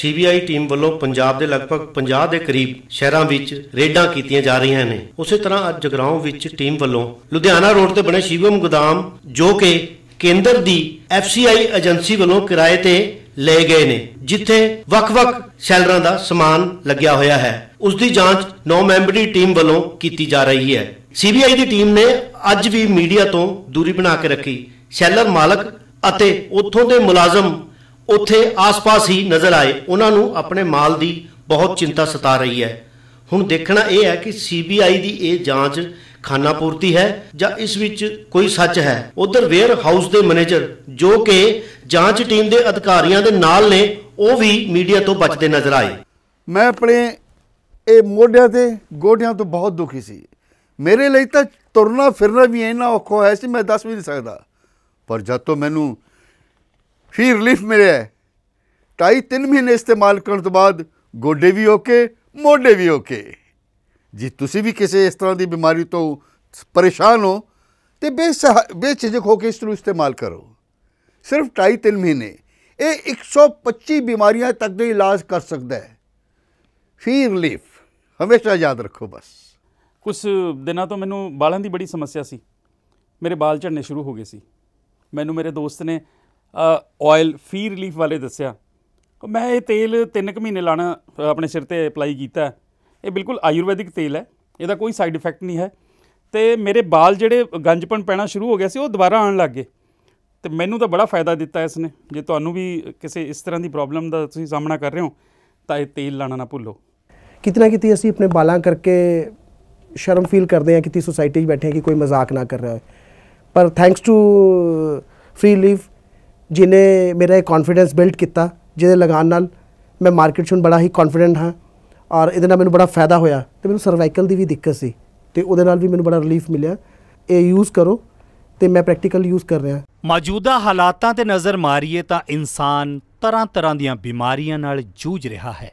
CBI team ਵੱਲੋਂ ਪੰਜਾਬ ਦੇ ਲਗਭਗ 50 ਦੇ ਕਰੀਬ ਸ਼ਹਿਰਾਂ ਵਿੱਚ ਰੇਡਾਂ ਕੀਤੀਆਂ ਜਾ ਰਹੀਆਂ ਨੇ ਉਸੇ ਤਰ੍ਹਾਂ ਅੱਜ ਜਗਰਾਉਂ ਵਿੱਚ ਟੀਮ ਵੱਲੋਂ ਲੁਧਿਆਣਾ ਰੋਡ ਤੇ ਬਣੇ ਸ਼ਿਵਮ ਗੋਦਾਮ ਜੋ ਕਿ ਕੇਂਦਰ ਦੀ ਐਫਸੀਆਈ ਏਜੰਸੀ ਵੱਲੋਂ ਕਿਰਾਏ ਤੇ ਲਏ ਗਏ ਨੇ ਜਿੱਥੇ ਵੱਖ-ਵੱਖ ਸੈਲਰਾਂ ਦਾ ਸਮਾਨ ਲੱਗਿਆ ਹੋਇਆ ਹੈ ਉਸ ਦੀ ਜਾਂਚ 9 ਮੈਂਬਰੀ ਟੀਮ ਵੱਲੋਂ ਕੀਤੀ ਜਾ ਰਹੀ ਹੈ ਸੀਬੀਆਈ ਦੀ ਟੀਮ ਨੇ ਅੱਜ ਵੀ ਮੀਡੀਆ ਤੋਂ ਦੂਰੀ ਬਣਾ ਕੇ ਰੱਖੀ ਸੈਲਰ ਮਾਲਕ ਅਤੇ ਉੱਥੋਂ ਦੇ ਮੁਲਾਜ਼ਮ ਉੱਥੇ ਆਸ-ਪਾਸ ਹੀ ਨਜ਼ਰ ਆਏ ਉਹਨਾਂ ਨੂੰ ਆਪਣੇ ਮਾਲ ਦੀ ਬਹੁਤ ਚਿੰਤਾ ਸਤਾ ਰਹੀ ਹੈ ਹੁਣ ਦੇਖਣਾ ਇਹ ਹੈ ਕਿ ਸੀਬੀਆਈ ਦੀ ਇਹ ਜਾਂਚ ਖਾਨਾਪੂਰਤੀ ਹੈ ਜਾਂ ਇਸ ਵਿੱਚ ਕੋਈ ਸੱਚ ਹੈ ਉਧਰ ਵੇਅਰ ਹਾਊਸ ਦੇ ਮੈਨੇਜਰ ਜੋ ਕਿ ਜਾਂਚ ਟੀਮ ਦੇ ਅਧਿਕਾਰੀਆਂ ਦੇ ਨਾਲ ਨੇ ਉਹ ਵੀ ਮੀਡੀਆ ਤੋਂ ਬਚਦੇ ਨਜ਼ਰ ਆਏ ਮੈਂ ਆਪਣੇ ਇਹ ਮੋਢਿਆਂ ਤੇ ਗੋਡਿਆਂ ਤੋਂ ਬਹੁਤ ਦੁਖੀ ਸੀ ਮੇਰੇ ਲਈ ਤਾਂ ਤੁਰਨਾ ਫਿਰਨਾ ਵੀ ਇੰਨਾ ਔਖਾ ਹੋਇਆ ਸੀ ਮੈਂ ਦੱਸ ਵੀ ਨਹੀਂ ਸਕਦਾ ਪਰ ਜਦ ਤੋਂ ਮੈਨੂੰ ਫਿਰ ਰਿਲੀਫ ਮਿਲਿਆ 2 3 ਮਹੀਨੇ ਇਸਤੇਮਾਲ ਕਰਨ ਤੋਂ ਬਾਅਦ ਗੋਡੇ ਵੀ ਓਕੇ ਮੋਢੇ ਵੀ ਓਕੇ ਜੇ ਤੁਸੀਂ ਵੀ ਕਿਸੇ ਇਸ ਤਰ੍ਹਾਂ ਦੀ ਬਿਮਾਰੀ ਤੋਂ ਪਰੇਸ਼ਾਨ ਹੋ ਤੇ ਬੇਝਿਜਕ ਹੋ ਕੇ ਇਸ ਨੂੰ ਇਸਤੇਮਾਲ ਕਰੋ ਸਿਰਫ 2 3 ਮਹੀਨੇ ਇਹ 125 ਬਿਮਾਰੀਆਂ ਤੱਕ ਦੇ ਇਲਾਜ ਕਰ ਸਕਦਾ ਹੈ ਫਿਰ ਰਿਲੀਫ ਹਮੇਸ਼ਾ ਯਾਦ ਰੱਖੋ ਬਸ ਕੁਝ ਦਿਨਾਂ ਤੋਂ ਮੈਨੂੰ ਵਾਲਾਂ ਦੀ ਬੜੀ ਸਮੱਸਿਆ ਸੀ ਮੇਰੇ ਵਾਲ ਝੜਨੇ ਸ਼ੁਰੂ ਹੋ ਗਏ ਸੀ ਮੈਨੂੰ ਮੇਰੇ ਦੋਸਤ ਨੇ ਆਇਲ ਫੀ ਰਿਲੀਫ ਵਾਲੇ ਦੱਸਿਆ ਮੈਂ ਇਹ ਤੇਲ 3 ਕੁ ਮਹੀਨੇ ਲਾਣਾ ਆਪਣੇ ਸਿਰ ਤੇ ਅਪਲਾਈ ਕੀਤਾ ਇਹ ਬਿਲਕੁਲ ਆਯੁਰਵੈਦਿਕ ਤੇਲ ਹੈ ਇਹਦਾ ਕੋਈ ਸਾਈਡ ਇਫੈਕਟ ਨਹੀਂ ਹੈ ਤੇ ਮੇਰੇ ਵਾਲ ਜਿਹੜੇ ਗੰਜਪਣ ਪੈਣਾ ਸ਼ੁਰੂ ਹੋ ਗਿਆ ਸੀ ਉਹ ਦੁਬਾਰਾ ਆਉਣ ਲੱਗ ਗਏ ਤੇ ਮੈਨੂੰ ਤਾਂ ਬੜਾ ਫਾਇਦਾ ਦਿੱਤਾ ਇਸ ਨੇ ਜੇ ਤੁਹਾਨੂੰ ਵੀ ਕਿਸੇ ਇਸ ਤਰ੍ਹਾਂ ਦੀ ਪ੍ਰੋਬਲਮ ਦਾ ਤੁਸੀਂ ਸਾਹਮਣਾ ਕਰ ਰਹੇ ਹੋ ਤਾਂ ਇਹ ਤੇਲ ਲਾਣਾ ਨਾ ਭੁੱਲੋ ਕਿਤਨਾ ਕਿਤੇ ਅਸੀਂ ਆਪਣੇ ਬਾਲਾਂ ਕਰਕੇ ਸ਼ਰਮ ਫੀਲ ਕਰਦੇ ਹਾਂ ਕਿ ਤੀ ਸੋਸਾਇਟੀ 'ਚ ਬੈਠੇ ਕਿ ਕੋਈ ਮਜ਼ਾਕ ਨਾ ਕਰ ਰਿਹਾ ਹੋਵੇ ਪਰ ਥੈਂਕਸ ਟੂ ਫ੍ਰੀ ਲੀਫ ਜਿਨੇ ਮੇਰਾ ਇਹ ਕੌਨਫੀਡੈਂਸ ਬਿਲਡ ਕੀਤਾ ਜਿਹਦੇ ਲਗਾਨ ਨਾਲ ਮੈਂ ਮਾਰਕੀਟ 'ਚ ਬੜਾ ਹੀ ਕੌਨਫੀਡੈਂਟ ਹਾਂ ਔਰ ਇਹਦੇ ਨਾਲ ਮੈਨੂੰ ਬੜਾ ਫਾਇਦਾ ਹੋਇਆ ਤੇ ਮੈਨੂੰ ਸਰਵਾਈਕਲ ਦੀ ਵੀ ਦਿੱਕਤ ਸੀ ਤੇ ਉਹਦੇ ਨਾਲ ਵੀ ਮੈਨੂੰ ਬੜਾ ਰਿਲੀਫ ਮਿਲਿਆ ਇਹ ਯੂਜ਼ ਕਰੋ ਤੇ ਮੈਂ ਪ੍ਰੈਕਟੀਕਲ ਯੂਜ਼ ਕਰ ਰਿਹਾ ਮੌਜੂਦਾ ਹਾਲਾਤਾਂ ਤੇ ਨਜ਼ਰ ਮਾਰੀਏ ਤਾਂ ਇਨਸਾਨ ਤਰ੍ਹਾਂ ਤਰ੍ਹਾਂ ਦੀਆਂ ਬਿਮਾਰੀਆਂ ਨਾਲ ਜੂਝ ਰਿਹਾ ਹੈ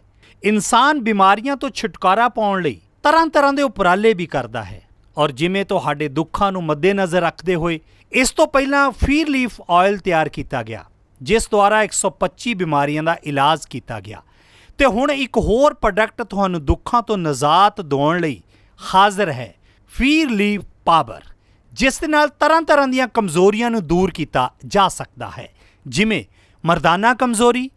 ਇਨਸਾਨ ਬਿਮਾਰੀਆਂ ਤੋਂ ਛੁਟਕਾਰਾ ਪਾਉਣ ਲਈ ਤਰ੍ਹਾਂ ਤਰ੍ਹਾਂ ਦੇ ਉਪਰਾਲੇ ਵੀ ਕਰਦਾ ਹੈ ਔਰ ਜਿਵੇਂ ਤੁਹਾਡੇ ਦੁੱਖਾਂ ਨੂੰ ਮੱਦੇਨਜ਼ਰ ਰੱਖਦੇ ਹੋਏ ਇਸ ਤੋਂ ਪਹਿਲਾਂ ਫੀਰ ਲੀਫ ਆਇਲ ਤਿਆਰ ਕੀਤਾ ਗਿਆ ਜਿਸ ਦੁਆਰਾ 125 ਬਿਮਾਰੀਆਂ ਦਾ ਇਲਾਜ ਕੀਤਾ ਗਿਆ ਤੇ ਹੁਣ ਇੱਕ ਹੋਰ ਪ੍ਰੋਡਕਟ ਤੁਹਾਨੂੰ ਦੁੱਖਾਂ ਤੋਂ ਨਜ਼ਾਤ ਦਿਵਾਉਣ ਲਈ ਹਾਜ਼ਰ ਹੈ ਫੀਰ ਲੀਫ ਪਾਵਰ ਜਿਸ ਦੇ ਨਾਲ ਤਰ੍ਹਾਂ-ਤਰ੍ਹਾਂ ਦੀਆਂ ਕਮਜ਼ੋਰੀਆਂ ਨੂੰ ਦੂਰ ਕੀਤਾ ਜਾ ਸਕਦਾ ਹੈ ਜਿਵੇਂ ਮਰਦਾਨਾ ਕਮਜ਼ੋਰੀ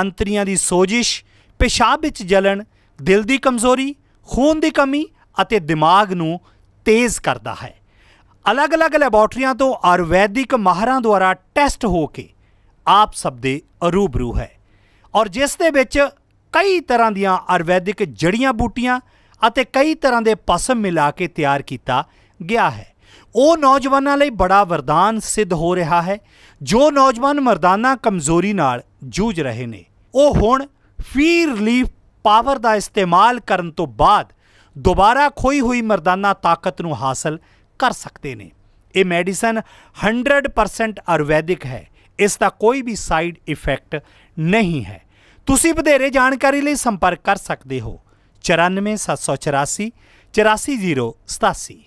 ਅੰਤਰੀਆਂ ਦੀ ਸੋਜਿਸ਼ ਪਿਸ਼ਾਬ ਵਿੱਚ ਜਲਣ ਦਿਲ ਦੀ ਕਮਜ਼ੋਰੀ ਖੂਨ ਦੀ ਕਮੀ ਅਤੇ ਦਿਮਾਗ ਨੂੰ ਤੇਜ਼ ਕਰਦਾ ਹੈ ਅਲੱਗ-ਅਲੱਗ ਲੈਬੋਰਟਰੀਆਂ ਤੋਂ ਆਯੁਰਵੈਦਿਕ ਮਾਹਰਾਂ ਦੁਆਰਾ ਟੈਸਟ ਹੋ ਕੇ ਆਪ ਸਭ ਦੇ ਅਰੂਬਰੂ ਹੈ ਔਰ ਜਿਸ ਦੇ ਵਿੱਚ ਕਈ ਤਰ੍ਹਾਂ ਦੀਆਂ ਆਯੁਰਵੈਦਿਕ ਜੜੀਆਂ ਬੂਟੀਆਂ ਅਤੇ ਕਈ ਤਰ੍ਹਾਂ ਦੇ ਪਸਮ ਮਿਲਾ ਕੇ ਤਿਆਰ ਕੀਤਾ ਗਿਆ ਹੈ ਉਹ ਨੌਜਵਾਨਾਂ ਲਈ ਬੜਾ ਵਰਦਾਨ ਸਿੱਧ ਹੋ ਰਿਹਾ ਹੈ ਜੋ ਨੌਜਵਾਨ ਮਰਦਾਨਾ ਕਮਜ਼ੋਰੀ ਨਾਲ ਜੂਝ ਰਹੇ ਨੇ ਉਹ ਹੁਣ ਫੀ ਰਿਲੀਫ ਪਾਵਰ ਦਾ ਇਸਤੇਮਾਲ ਕਰਨ ਤੋਂ ਬਾਅਦ ਦੁਬਾਰਾ ਖੋਈ ਹੋਈ ਮਰਦਾਨਾ ਤਾਕਤ ਨੂੰ ਹਾਸਲ ਕਰ ਸਕਦੇ ਨੇ ਇਹ ਮੈਡੀਸਨ 100% ਆਯੁਰਵੈਦਿਕ ਹੈ ਇਸ ਦਾ ਕੋਈ ਵੀ ਸਾਈਡ ਇਫੈਕਟ ਨਹੀਂ ਹੈ ਤੁਸੀਂ ਵਧੇਰੇ ਜਾਣਕਾਰੀ ਲਈ ਸੰਪਰਕ ਕਰ ਸਕਦੇ ਹੋ 9474844087